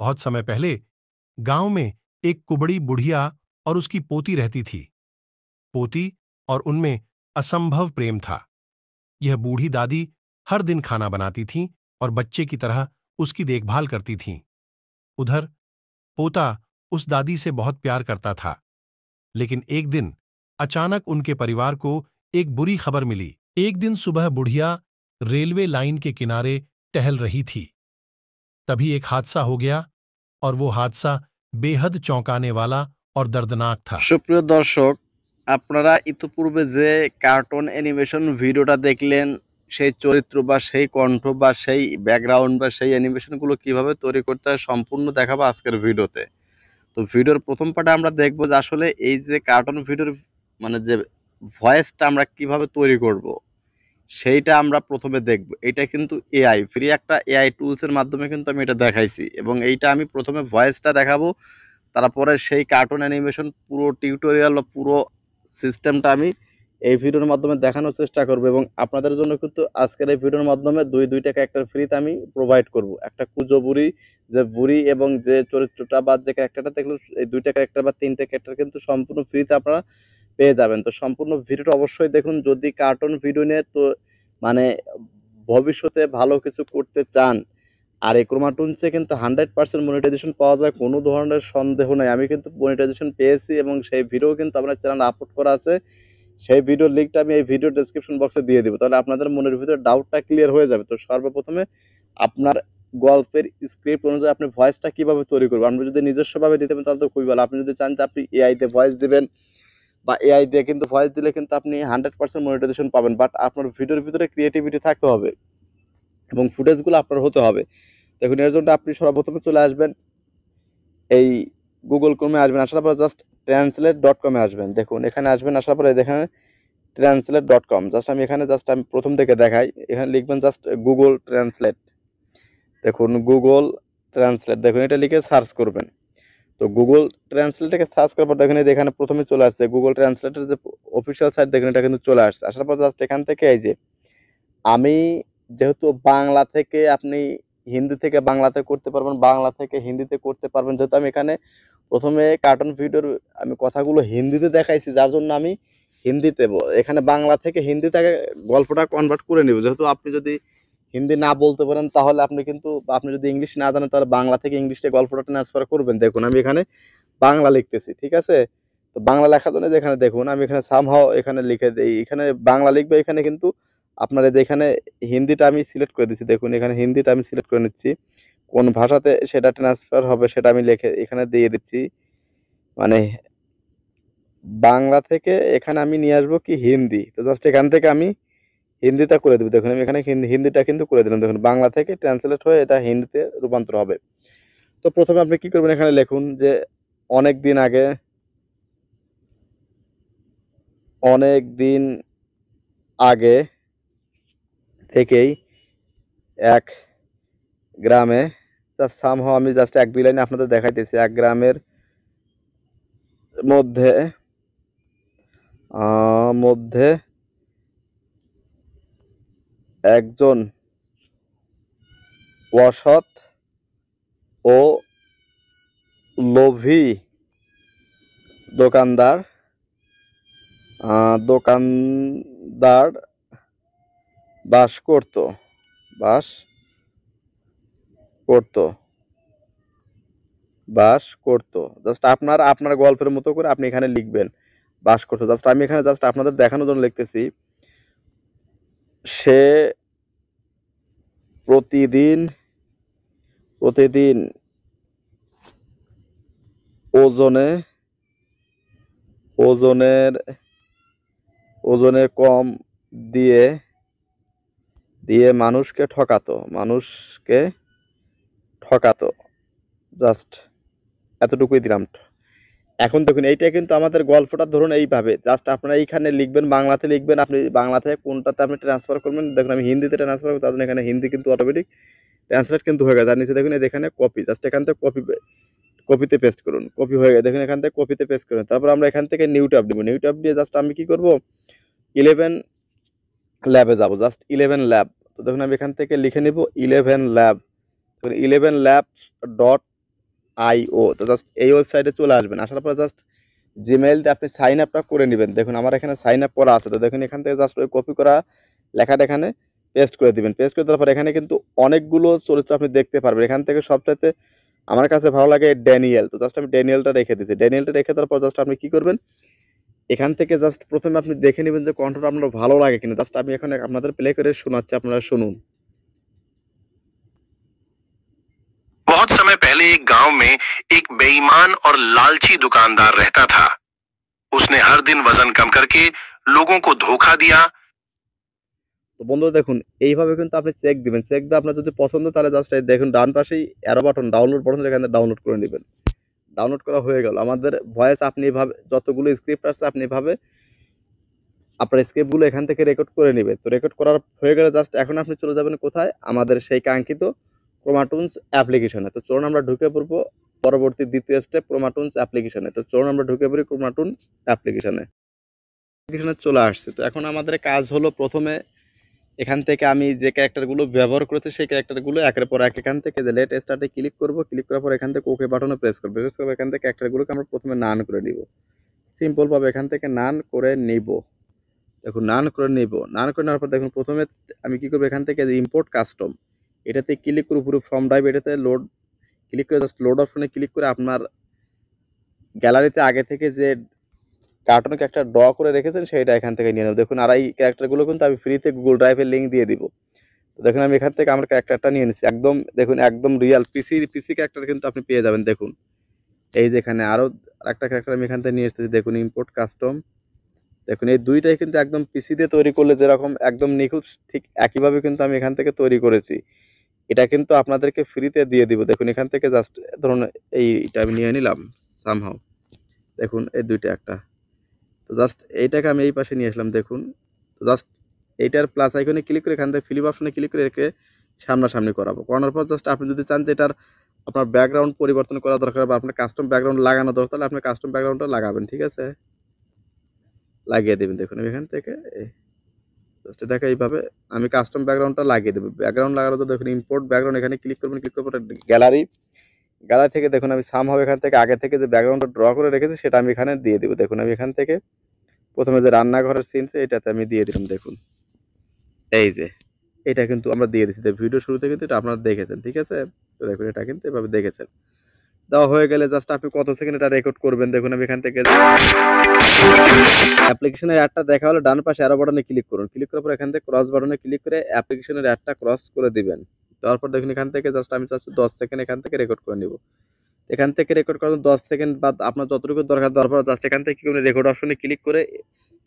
बहुत समय पहले गांव में एक कुबड़ी बुढ़िया और उसकी पोती रहती थी पोती और उनमें असंभव प्रेम था यह बूढ़ी दादी हर दिन खाना बनाती थीं और बच्चे की तरह उसकी देखभाल करती थी उधर पोता उस दादी से बहुत प्यार करता था लेकिन एक दिन अचानक उनके परिवार को एक बुरी खबर मिली एक दिन सुबह बुढ़िया रेलवे लाइन के किनारे टहल रही थी तभी एक हादसा हो गया और वो हादसा बेहद चौंकाने वाला और दर्दनाक সুপ্রিয় দর্শক আপনারা ইতিপূর্বে যে কার্টুন অ্যানিমেশন ভিডিওটা দেখলেন সেই চরিত্র বা সেই কণ্ঠ বা সেই ব্যাকগ্রাউন্ড বা সেই অ্যানিমেশনগুলো কিভাবে তৈরি করতে হয় সম্পূর্ণ দেখাবো আজকের ভিডিওতে তো ভিডিওর প্রথম পার্টে আমরা দেখব যে আসলে এই যে কার্টুন ভিডিওর মানে যে ভয়েসটা আমরা কিভাবে তৈরি করবো সেইটা আমরা প্রথমে দেখব এটা কিন্তু এআই ফ্রি একটা এআই টুলসের মাধ্যমে কিন্তু আমি এটা দেখাইছি এবং এইটা আমি প্রথমে ভয়েসটা দেখাবো তারপরে সেই কার্টুন অ্যানিমেশন পুরো টিউটোরিয়াল পুরো সিস্টেমটা আমি এই ভিডিওর মাধ্যমে দেখানোর চেষ্টা করব এবং আপনাদের জন্য কিন্তু আজকের এই ভিডিওর মাধ্যমে দুই দুইটা ক্যারেক্টার ফ্রিতে আমি প্রোভাইড করব একটা কুজো বুড়ি যে বুড়ি এবং যে চরিত্রটা বা যে ক্যারেক্টারটা দেখলো এই দুইটা ক্যারেক্টার বা তিনটে ক্যারেক্টার কিন্তু সম্পূর্ণ ফ্রিতে আপনারা পেয়ে যাবেন তো সম্পূর্ণ ভিডিওটা অবশ্যই দেখুন যদি কার্টুন ভিডিও নিয়ে তো মানে ভবিষ্যতে ভালো কিছু করতে চান আর এই চেয়ে কিন্তু হান্ড্রেড পার্সেন্ট মনিটাইজেশন পাওয়া যায় কোনো ধরনের সন্দেহ নেই আমি কিন্তু মনিটাইজেশন পেয়েছি এবং সেই ভিডিও কিন্তু আপনার চ্যানেল আপলোড করা আছে সেই ভিডিওর লিঙ্কটা আমি এই ভিডিও ডিসক্রিপশন বক্সে দিয়ে দিব তাহলে আপনাদের মনের ভিতরে ডাউটটা ক্লিয়ার হয়ে যাবে তো সর্বপ্রথমে আপনার গল্পের স্ক্রিপ্ট অনুযায়ী আপনি ভয়েসটা কীভাবে তৈরি করবেন আপনি যদি নিজস্বভাবে দিতে পারেন তাহলে তো খুবই ভালো আপনি যদি চান যে আপনি এআইতে ভয়েস দেবেন বা এআই দিয়ে কিন্তু ভয়েস দিলে কিন্তু আপনি হান্ড্রেড পার্সেন্ট মনিটাইজেশন পাবেন বাট আপনার ভিডিওর ভিতরে ক্রিয়েটিভিটি থাকতে হবে এবং ফুটেজগুলো আপনার হতে হবে দেখুন এর জন্য আপনি সর্বপ্রথমে চলে আসবেন এই গুগল ক্রমে আসবেন আসার পরে জাস্ট ট্রান্সলেট ডট কমে আসবেন দেখুন এখানে আসবেন আসার পরে এখানে ট্রান্সলেট ডট কম জাস্ট আমি এখানে জাস্ট আমি প্রথম থেকে দেখাই এখানে লিখবেন জাস্ট গুগল ট্রান্সলেট দেখুন গুগল ট্রান্সলেট দেখুন এটা লিখে সার্চ করবেন তো গুগল ট্রান্সলেটকে সার্চ করার পর দেখেন এখানে প্রথমে চলে আসছে গুগল ট্রান্সলেটের যে অফিসিয়াল সাইট দেখেন এটা কিন্তু চলে আসছে আসার পর জাস্ট এখান থেকে এই যে আমি যেহেতু বাংলা থেকে আপনি হিন্দি থেকে বাংলাতে করতে পারবেন বাংলা থেকে হিন্দিতে করতে পারবেন যেহেতু আমি এখানে প্রথমে কার্টুন ভিডিওর আমি কথাগুলো হিন্দিতে দেখাইছি যার জন্য আমি হিন্দিতে এখানে বাংলা থেকে হিন্দিতে গল্পটা কনভার্ট করে নেব যেহেতু আপনি যদি হিন্দি না বলতে পারেন তাহলে আপনি কিন্তু আপনি যদি ইংলিশ না জানেন তাহলে বাংলা থেকে ইংলিশে গল্পটা ট্রান্সফার করবেন দেখুন আমি এখানে বাংলা লিখতেছি ঠিক আছে তো বাংলা লেখার জন্য এখানে দেখুন আমি এখানে সামহাও এখানে লিখে দিই এখানে বাংলা লিখবে এখানে কিন্তু আপনার এখানে হিন্দিটা আমি সিলেক্ট করে দিচ্ছি দেখুন এখানে হিন্দিটা আমি সিলেক্ট করে নিচ্ছি কোন ভাষাতে সেটা ট্রান্সফার হবে সেটা আমি লিখে এখানে দিয়ে দিচ্ছি মানে বাংলা থেকে এখানে আমি নিয়ে আসবো কি হিন্দি তো জাস্ট এখান থেকে আমি হিন্দিটা করে দেবে দেখুন আমি এখানে হিন্দিটা কিন্তু করে দিলাম দেখুন বাংলা থেকে ট্রান্সলেট হয়ে এটা হিন্দিতে রূপান্তর হবে তো প্রথমে আপনি কি করবেন এখানে লিখুন যে অনেক দিন আগে অনেক দিন আগে থেকেই এক গ্রামে সাম সামহাও আমি জাস্ট এক দুই লাইনে আপনাদের দেখাইতেছি এক গ্রামের মধ্যে মধ্যে একজন অসৎ ও লোভী দোকানদার দোকানদার বাস করত বাস করত বাস করত জাস্ট আপনার আপনার গল্পের মতো করে আপনি এখানে লিখবেন বাস করতো জাস্ট আমি এখানে জাস্ট আপনাদের দেখানোর জন্য লিখতেছি সে প্রতিদিন প্রতিদিন ওজনে ওজনের ওজনে কম দিয়ে দিয়ে মানুষকে ঠকাতো মানুষকে ঠকাতো জাস্ট এতটুকুই দিলাম এখন দেখুন এইটা কিন্তু আমাদের গল্পটা ধরুন এইভাবে জাস্ট আপনারা এইখানে লিখবেন বাংলাতে লিখবেন আপনি বাংলাতে কোনটাতে আপনি ট্রান্সফার করবেন দেখুন আমি হিন্দিতে ট্রান্সফার করবো তাদের এখানে হিন্দি কিন্তু অটোমেটিক ট্রান্সলেট কিন্তু হয়ে গেছে আর নিচে দেখুন এখানে কপি জাস্ট এখান থেকে কপি কপিতে পেস্ট করুন কপি হয়ে গেছে দেখুন এখান থেকে কপিতে পেস্ট করুন তারপর আমরা এখান থেকে নিউ ট্যাব দেবো নিউ ট্যাব দিয়ে জাস্ট আমি কী করবো ইলেভেন ল্যাবে যাবো জাস্ট ইলেভেন ল্যাব তো দেখুন আমি এখান থেকে লিখে নেব eleven lab eleven lab dot IO তো জাস্ট এই ওয়েবসাইটে চলে আসবেন আসার পরে জাস্ট জিমেইলতে আপনি সাইন আপটা করে নেবেন দেখুন আমার এখানে সাইন আপ করা আছে তো দেখুন এখান থেকে জাস্ট ওই কপি করা লেখাটা এখানে পেস্ট করে দিবেন পেস্ট করে দেওয়ার পর এখানে কিন্তু অনেকগুলো চরিত্র আপনি দেখতে পারবেন এখান থেকে সবটাতে আমার কাছে ভালো লাগে ড্যানিয়েল তো জাস্ট আমি ড্যানিয়েলটা রেখে দিচ্ছি ড্যানিয়েলটা রেখে দেওয়ার পর জাস্ট আপনি কী করবেন এখান থেকে জাস্ট প্রথমে আপনি দেখে নেবেন যে কন্ঠটা আপনার ভালো লাগে কিনা জাস্ট আমি এখানে আপনাদের প্লে করে শোনাচ্ছি আপনারা শুনুন पहले एक गांव में एक बेईमान और लालची दुकानदार रहता था उसने हर दिन वजन कम करके लोगों को धोखा दिया তো বন্ধুরা দেখুন এইভাবে কিন্তু আপনি চেক দিবেন চেক দিয়ে আপনার যদি পছন্দ তাহলে জাস্ট দেখুন ডান পাশেই অ্যারো বাটন ডাউনলোড বাটন এখানে ডাউনলোড করে নেবেন ডাউনলোড করা হয়ে গেল আমাদের ভয়েস আপনি এভাবে যতগুলো স্ক্রিপ্ট আসছে আপনি এভাবে আপনার স্ক্রিপ্টগুলো এখান থেকে রেকর্ড করে নেবে তো রেকর্ড করার হয়ে গেলে জাস্ট এখন আপনি চলে যাবেন কোথায় আমাদের সেই কাঙ্ক্ষিত ক্রোমাটুন্স অ্যাপ্লিকেশনে তো চলুন আমরা ঢুকে পড়বো পরবর্তী দ্বিতীয় স্টেপ প্রোমাটুন্স অ্যাপ্লিকেশনে তো চলুন আমরা ঢুকে পড়ি ক্রোমাটুন্স অ্যাপ্লিকেশনে অ্যাপ্লিকেশনে চলে আসছে তো এখন আমাদের কাজ হলো প্রথমে এখান থেকে আমি যে ক্যারেক্টারগুলো ব্যবহার করেছি সেই ক্যারেক্টারগুলো একের পর এক এখান থেকে যে লেট স্টার্টে ক্লিক করবো ক্লিক করার পর এখান থেকে ওকে বাটনে প্রেস করবো প্রেস করবো এখান থেকে ক্যারেক্টারগুলোকে আমরা প্রথমে নান করে নিব সিম্পলভাবে এখান থেকে নান করে নিব দেখুন নান করে নিব নান করে নেওয়ার পর দেখুন প্রথমে আমি কী করবো এখান থেকে ইম্পোর্ট কাস্টম এটাতে ক্লিক করে পুরো ফর্ম ড্রাইভ এটাতে লোড ক্লিক করে জাস্ট লোড অপশনে ক্লিক করে আপনার গ্যালারিতে আগে থেকে যে কার্টুন ক্যারেক্টার ড্র করে রেখেছেন সেইটা এখান থেকে নিয়ে নেব দেখুন আর এই ক্যারেক্টারগুলো কিন্তু আমি ফ্রিতে গুগল ড্রাইভের লিঙ্ক দিয়ে দিব তো দেখুন আমি এখান থেকে আমার ক্যারেক্টারটা নিয়ে নিচ্ছি একদম দেখুন একদম রিয়াল পিসি পিসি ক্যারেক্টার কিন্তু আপনি পেয়ে যাবেন দেখুন এই যেখানে আরও একটা ক্যারেক্টার আমি এখান থেকে নিয়ে এসেছি দেখুন ইম্পোর্ট কাস্টম দেখুন এই দুইটাই কিন্তু একদম পিসি দিয়ে তৈরি করলে যেরকম একদম নিখুঁত ঠিক একইভাবে কিন্তু আমি এখান থেকে তৈরি করেছি এটা কিন্তু আপনাদেরকে ফ্রিতে দিয়ে দিব দেখুন এখান থেকে জাস্ট ধরুন এইটা আমি নিয়ে নিলাম সামহাও দেখুন এই দুইটা একটা তো জাস্ট এইটাকে আমি এই পাশে নিয়ে আসলাম দেখুন তো জাস্ট এইটার প্লাস আইকনে ক্লিক করে এখান থেকে ফিলিপ অপশনে ক্লিক করে একে সামনাসামনি করাবো করানোর পর জাস্ট আপনি যদি চান যে এটার আপনার ব্যাকগ্রাউন্ড পরিবর্তন করা দরকার বা আপনার কাস্টম ব্যাকগ্রাউন্ড লাগানো দরকার তাহলে আপনি কাস্টম ব্যাকগ্রাউন্ডটা লাগাবেন ঠিক আছে লাগিয়ে দেবেন দেখুন এখান থেকে জাস্ট দেখে এইভাবে আমি কাস্টম ব্যাকগ্রাউন্ডটা লাগিয়ে দেবো ব্যাকগ্রাউন্ড লাগানোর দেখুন ইম্পোর্ট ব্যাকগ্রাউন্ড এখানে ক্লিক করবেন ক্লিক করবেন গ্যালারি গ্যালারি থেকে দেখুন আমি সাম হবে এখান থেকে আগে থেকে যে ব্যাকগ্রাউন্ডটা ড্র করে রেখেছি সেটা আমি এখানে দিয়ে দেবো দেখুন আমি এখান থেকে প্রথমে যে রান্নাঘরের সিনস এটাতে আমি দিয়ে দিলাম দেখুন এই যে এটা কিন্তু আমরা দিয়ে দিচ্ছি ভিডিও শুরু থেকে কিন্তু এটা আপনারা দেখেছেন ঠিক আছে তো দেখুন এটা কিন্তু এভাবে দেখেছেন দেওয়া হয়ে গেলে জাস্ট আপনি কত সেকেন্ড এটা রেকর্ড করবেন দেখুন আমি এখান থেকে অ্যাপ্লিকেশনের অ্যাডটা দেখা হলো ডান পাশে অ্যারো বাটনে ক্লিক করুন ক্লিক করার পর এখান থেকে ক্রস বাটনে ক্লিক করে অ্যাপ্লিকেশনের অ্যাডটা ক্রস করে দিবেন তারপর দেখুন এখান থেকে জাস্ট আমি চাচ্ছি দশ সেকেন্ড এখান থেকে রেকর্ড করে নিব এখান থেকে রেকর্ড করার দশ সেকেন্ড বা আপনার যতটুকু দরকার দরকার জাস্ট এখান থেকে রেকর্ড অপশনে ক্লিক করে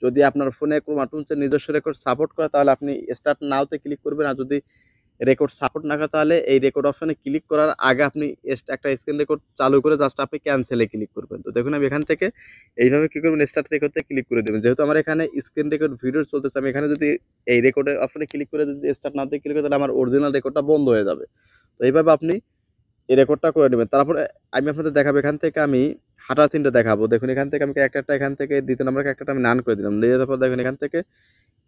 যদি আপনার ফোনে কোনো মাটুন নিজস্ব রেকর্ড সাপোর্ট করে তাহলে আপনি স্টার্ট নাওতে ক্লিক করবেন আর যদি রেকর্ড সাপোর্ট না তাহলে এই রেকর্ড অপশানে ক্লিক করার আগে আপনি একটা স্ক্রিন রেকর্ড চালু করে জাস্ট আপনি ক্যান্সেলে ক্লিক করবেন তো দেখুন আমি এখান থেকে এইভাবে কী করবেন স্টার্ট রেকর্ডতে ক্লিক করে দেবেন যেহেতু আমার এখানে স্ক্রিন রেকর্ড ভিডিও চলতেছে আমি এখানে যদি এই রেকর্ডের অপশানে ক্লিক করে যদি স্টার্ট না দিয়ে ক্লিক করে তাহলে আমার অরিজিনাল রেকর্ডটা বন্ধ হয়ে যাবে তো এইভাবে আপনি এই রেকর্ডটা করে নেবেন তারপরে আমি আপনাদের দেখাবো এখান থেকে আমি হাঁটা সিনটা দেখাবো দেখুন এখান থেকে আমি ক্যারেক্টারটা এখান থেকে দ্বিতীয় নম্বর ক্যারেক্টারটা আমি নান করে দিলাম নিয়ে যাওয়ার পর দেখুন এখান থেকে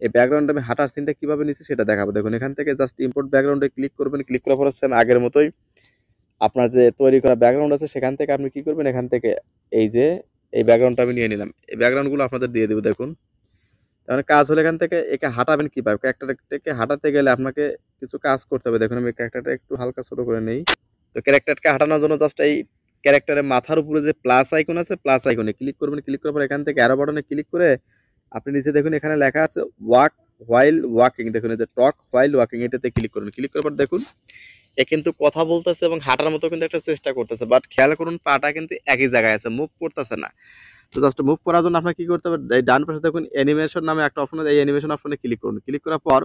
এই ব্যাকগ্রাউন্ড আমি হাঁটার সিনটা কীভাবে নিচ্ছি সেটা দেখাবো দেখুন এখান থেকে জাস্ট ইম্পোর্ট ব্যাকগ্রাউন্ডে ক্লিক করবেন ক্লিক করার পর হচ্ছে আগের মতোই আপনার যে তৈরি করা ব্যাকগ্রাউন্ড আছে সেখান থেকে আপনি কি করবেন এখান থেকে এই যে এই ব্যাকগ্রাউন্ডটা আমি নিয়ে নিলাম এই ব্যাকগ্রাউন্ডগুলো আপনাদের দিয়ে দেবো দেখুন তাহলে কাজ হলে এখান থেকে একে হাঁটাবেন কীভাবে ক্যারেক্টারটাকে হাঁটাতে গেলে আপনাকে কিছু কাজ করতে হবে দেখুন আমি ক্যারেক্টারটা একটু হালকা ছোটো করে নেই তো ক্যারেক্টারকে হাঁটানোর জন্য জাস্ট এই ক্যারেক্টারের মাথার উপরে যে প্লাস আইকন আছে প্লাস আইকনে ক্লিক করবেন ক্লিক করার পর এখান থেকে অ্যারো বাটনে ক্লিক করে আপনি নিচে দেখুন এখানে লেখা আছে ওয়াক হোয়াইল ওয়াকিং দেখুন এই যে টক হোয়াইল ওয়াকিং এটাতে ক্লিক করবেন ক্লিক করার পর দেখুন এ কিন্তু কথা বলতেছে এবং হাঁটার মতো কিন্তু একটা চেষ্টা করতেছে বাট খেয়াল করুন পাটা কিন্তু একই জায়গায় আছে মুভ করতেছে না তো জাস্ট মুভ করার জন্য আপনার কী করতে হবে এই ডান পাশে দেখুন অ্যানিমেশন নামে একটা অপশন আছে এই অ্যানিমেশন অপশনে ক্লিক করুন ক্লিক করার পর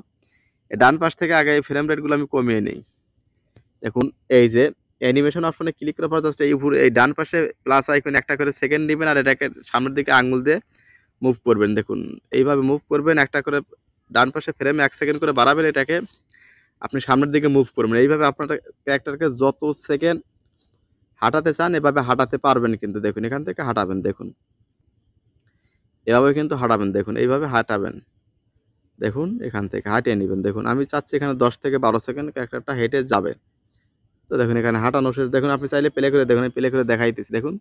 ডান পাশ থেকে আগে এই ফ্রেম রেটগুলো আমি কমিয়ে নিই দেখুন এই যে অ্যানিমেশন অপশনে ক্লিক করার পর জাস্ট এই উপরে এই ডান পাশে প্লাস আইকন একটা করে সেকেন্ড নেবেন আর এটাকে সামনের দিকে আঙুল দিয়ে মুভ করবেন দেখুন এইভাবে মুভ করবেন একটা করে ডান পাশে ফ্রেম এক সেকেন্ড করে বাড়াবেন এটাকে আপনি সামনের দিকে মুভ করবেন এইভাবে আপনার ক্যারেক্টারকে যত সেকেন্ড হাঁটাতে চান এভাবে হাঁটাতে পারবেন কিন্তু দেখুন এখান থেকে হাঁটাবেন দেখুন এভাবে কিন্তু হাঁটাবেন দেখুন এইভাবে হাঁটাবেন দেখুন এখান থেকে হাঁটিয়ে নেবেন দেখুন আমি চাচ্ছি এখানে দশ থেকে বারো সেকেন্ড ক্যারেক্টারটা হেঁটে যাবে তো দেখুন এখানে হাঁটানো শেষ দেখুন আপনি চাইলে প্লে করে দেখুন প্লে করে দেখাইতেছি দেখুন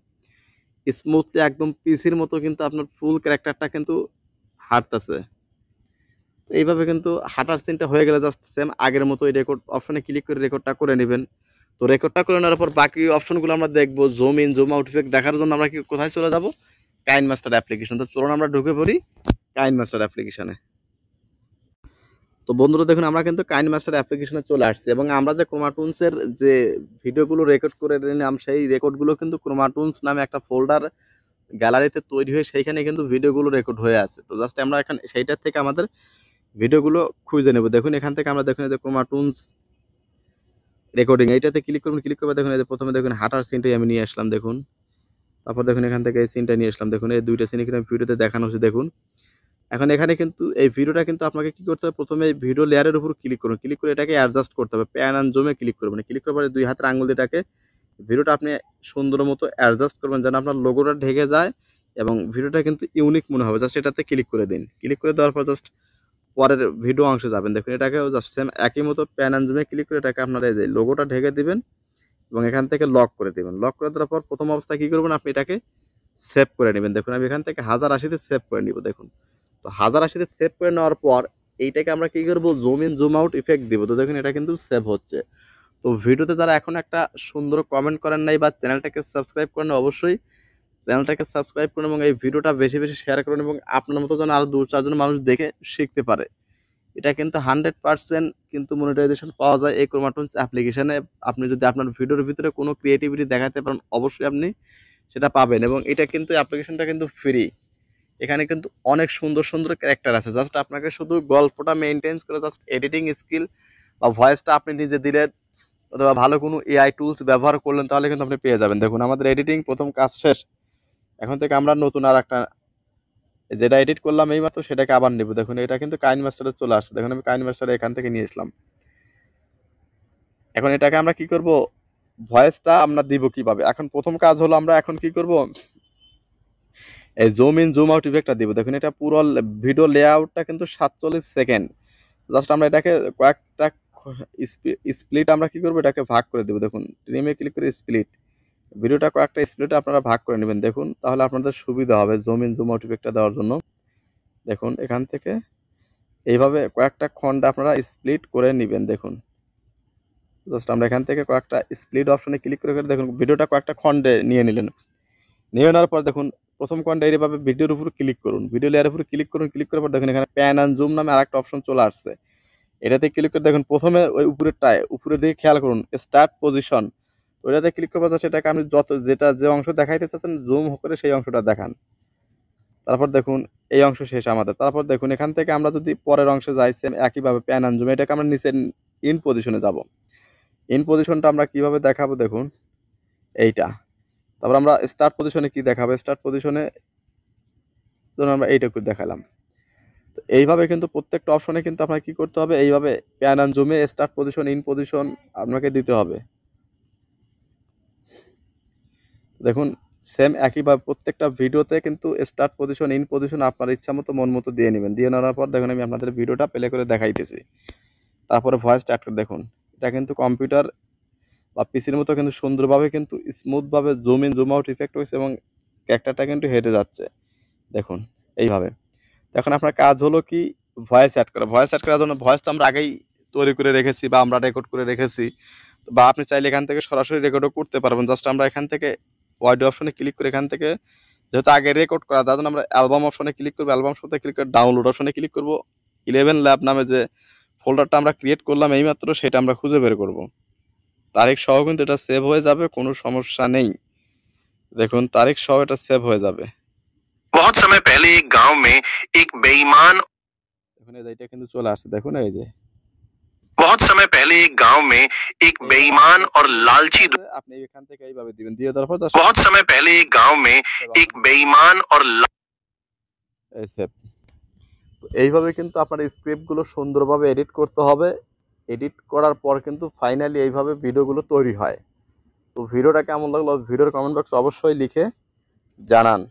স্মুথলি একদম পিসির মতো কিন্তু আপনার ফুল ক্যারেক্টারটা কিন্তু হাঁটতেছে তো এইভাবে কিন্তু হাঁটার সিনটা হয়ে গেলে জাস্ট সেম আগের মতো এই রেকর্ড অপশানে ক্লিক করে রেকর্ডটা করে নেবেন তো রেকর্ডটা করে নেওয়ার পর বাকি অপশনগুলো আমরা দেখবো zoom in zoom out effect দেখার জন্য আমরা কি কোথায় চলে যাবো কাইন মাস্টার অ্যাপ্লিকেশন তো চলুন আমরা ঢুকে পড়ি কাইন মাস্টার অ্যাপ্লিকেশানে তো বন্ধুরা দেখুন আমরা কিন্তু কাইন মাস্টার অ্যাপ্লিকেশনে চলে আসছি এবং আমরা যে ক্রোমাটুন্সের যে ভিডিওগুলো রেকর্ড করে নিলাম সেই রেকর্ডগুলো কিন্তু ক্রোমাটুন্স নামে একটা ফোল্ডার গ্যালারিতে তৈরি হয়ে সেইখানে কিন্তু ভিডিওগুলো রেকর্ড হয়ে আছে তো জাস্ট আমরা এখানে সেইটার থেকে আমাদের ভিডিওগুলো খুঁজে নেব দেখুন এখান থেকে আমরা দেখুন এই যে ক্রোমাটুন্স রেকর্ডিং এইটাতে ক্লিক করুন ক্লিক করবে দেখুন এই যে প্রথমে দেখুন হাঁটার সিনটাই আমি নিয়ে আসলাম দেখুন তারপর দেখুন এখান থেকে এই সিনটা নিয়ে আসলাম দেখুন এই দুইটা সিন এখানে ভিডিওতে দেখানো হচ্ছে দেখুন এখন এখানে কিন্তু এই ভিডিওটা কিন্তু আপনাকে কি করতে হবে প্রথমে ভিডিও লেয়ারের উপর ক্লিক করুন ক্লিক করে এটাকে অ্যাডজাস্ট করতে হবে প্যান অ্যান্ড জুমে ক্লিক করবেন ক্লিক মানে করার পরে দুই হাতের আঙুল এটাকে ভিডিওটা আপনি সুন্দর মতো অ্যাডজাস্ট করবেন যেন আপনার লোগোটা ঢেকে যায় এবং ভিডিওটা কিন্তু ইউনিক মনে হবে জাস্ট এটাতে ক্লিক করে দিন ক্লিক করে দেওয়ার পর জাস্ট পরের ভিডিও অংশে যাবেন দেখুন এটাকেও জাস্ট সেম একই মতো প্যান অ্যান্ড জুমে ক্লিক করে এটাকে আপনারা এই যে লোগোটা ঢেকে দিবেন এবং এখান থেকে লক করে দেবেন লক করে দেওয়ার পর প্রথম অবস্থায় কী করবেন আপনি এটাকে সেভ করে নেবেন দেখুন আমি এখান থেকে হাজার আশিতে সেভ করে নিব দেখুন তো হাজার আশিতে সেভ করে নেওয়ার পর এইটাকে আমরা কী করবো zoom in zoom out effect দিব তো দেখুন এটা কিন্তু সেভ হচ্ছে তো ভিডিওতে যারা এখন একটা সুন্দর কমেন্ট করেন নাই বা চ্যানেলটাকে সাবস্ক্রাইব করেন অবশ্যই চ্যানেলটাকে সাবস্ক্রাইব করুন এবং এই ভিডিওটা বেশি বেশি শেয়ার করুন এবং আপনার মতো যেন আরও দু চারজন মানুষ দেখে শিখতে পারে এটা কিন্তু হান্ড্রেড পারসেন্ট কিন্তু মনিটাইজেশন পাওয়া যায় এই ক্রোমাটুন্স অ্যাপ্লিকেশানে আপনি যদি আপনার ভিডিওর ভিতরে কোনো ক্রিয়েটিভিটি দেখাতে পারেন অবশ্যই আপনি সেটা পাবেন এবং এটা কিন্তু অ্যাপ্লিকেশনটা কিন্তু ফ্রি এখানে কিন্তু অনেক সুন্দর সুন্দর ক্যারেক্টার আছে জাস্ট আপনাকে শুধু গল্পটা মেনটেন করে জাস্ট এডিটিং স্কিল বা ভয়েসটা আপনি নিজে দিলেন অথবা ভালো কোনো এআই টুলস ব্যবহার করলেন তাহলে কিন্তু আপনি পেয়ে যাবেন দেখুন আমাদের এডিটিং প্রথম কাজ শেষ এখন থেকে আমরা নতুন আর একটা যেটা এডিট করলাম এই মাত্র সেটাকে আবার নেব দেখুন এটা কিন্তু কাইন মাস্টারে চলে আসছে দেখুন আমি কাইন মাস্টারে এখান থেকে নিয়ে আসলাম এখন এটাকে আমরা কি করব ভয়েসটা আমরা দিব কিভাবে এখন প্রথম কাজ হলো আমরা এখন কি করব এই জুম ইন জুম আউট ইফেক্টটা দিব দেখুন এটা পুরো ভিডিও লেআউটটা কিন্তু সাতচল্লিশ সেকেন্ড জাস্ট আমরা এটাকে কয়েকটা স্প্লিট আমরা কি করবো এটাকে ভাগ করে দেবো দেখুন ট্রিমে ক্লিক করে স্প্লিট ভিডিওটা কয়েকটা স্প্লিটে আপনারা ভাগ করে নেবেন দেখুন তাহলে আপনাদের সুবিধা হবে জুম ইন জুম আউট ইফেক্টটা দেওয়ার জন্য দেখুন এখান থেকে এইভাবে কয়েকটা খণ্ড আপনারা স্প্লিট করে নেবেন দেখুন জাস্ট আমরা এখান থেকে কয়েকটা স্প্লিট অপশনে ক্লিক করে দেখুন ভিডিওটা কয়েকটা খণ্ডে নিয়ে নিলেন নিয়ে নেওয়ার পর দেখুন প্রথম কন্ডে পাবে ভিডিওর উপর ক্লিক করুন ভিডিও লেয়ারের উপর ক্লিক করুন ক্লিক করার পর দেখুন এখানে প্যান অ্যান্ড জুম নামে আর একটা অপশন চলে আসছে এটাতে ক্লিক করে দেখুন প্রথমে ওই টায় উপরের দিকে খেয়াল করুন স্টার্ট পজিশন ওইটাতে ক্লিক করবো সেটাকে আপনি যত যেটা যে অংশ দেখাইতে চাচ্ছেন জুম করে সেই অংশটা দেখান তারপর দেখুন এই অংশ শেষ আমাদের তারপর দেখুন এখান থেকে আমরা যদি পরের অংশে যাই সেম একইভাবে প্যান অ্যান্ড জুম এটাকে আমরা নিচে ইন পজিশনে যাব ইন পজিশনটা আমরা কিভাবে দেখাবো দেখুন এইটা তারপর আমরা স্টার্ট পজিশনে কি দেখাবো স্টার্ট পজিশনে ধরুন আমরা এইটাকে দেখালাম তো এইভাবে কিন্তু প্রত্যেকটা অপশনে কিন্তু আপনাকে কী করতে হবে এইভাবে প্যান অ্যান্ড জুমে স্টার্ট পজিশন ইন পজিশন আপনাকে দিতে হবে দেখুন সেম একইভাবে প্রত্যেকটা ভিডিওতে কিন্তু স্টার্ট পজিশন ইন পজিশন আপনার ইচ্ছা মতো মন মতো দিয়ে নেবেন দিয়ে নেওয়ার পর দেখুন আমি আপনাদের ভিডিওটা প্লে করে দেখাইতেছি তারপরে ভয়েস স্টার্ট করে দেখুন এটা কিন্তু কম্পিউটার বা পিসির মতো কিন্তু সুন্দরভাবে কিন্তু স্মুথভাবে zoom in zoom out effect হয়েছে এবং ক্যারেক্টারটা কিন্তু হেঁটে যাচ্ছে দেখুন এইভাবে এখন আপনার কাজ হলো কি ভয়েস অ্যাড করা ভয়েস অ্যাড করার জন্য ভয়েস তো আমরা আগেই তৈরি করে রেখেছি বা আমরা রেকর্ড করে রেখেছি বা আপনি চাইলে এখান থেকে সরাসরি রেকর্ডও করতে পারবেন জাস্ট আমরা এখান থেকে ওয়াইড অপশনে ক্লিক করে এখান থেকে যেহেতু আগে রেকর্ড করা তার জন্য আমরা অ্যালবাম অপশনে ক্লিক করবো অ্যালবাম অপশনে ক্লিক করে ডাউনলোড অপশনে ক্লিক করবো ইলেভেন ল্যাব নামে যে ফোল্ডারটা আমরা ক্রিয়েট করলাম এইমাত্র সেটা আমরা খুঁজে বের করবো তারিখ সহ কিন্তু এটা সেভ হয়ে যাবে কোনো সমস্যা নেই দেখুন তারিখ সহ এটা সেভ হয়ে যাবে বহুত সময় পেলে এক গাঁও মে এক বেঈমান এখানে এটা কিন্তু চলে আসছে দেখুন এই যে বহুত সময় পেলে এক গাঁও মে এক বেঈমান और লালচি আপনি এখান থেকে এইভাবে দিবেন দিয়ে তারপর বহুত সময় পেলে এক গাঁও মে এক বেঈমান और এই সেভ এইভাবে কিন্তু আপনার স্ক্রিপ্টগুলো সুন্দরভাবে এডিট করতে হবে এডিট করার পর কিন্তু ফাইনালি এইভাবে ভিডিওগুলো তৈরি হয় তো ভিডিওটা কেমন লাগলো ভিডিওর কমেন্ট বক্সে অবশ্যই লিখে জানান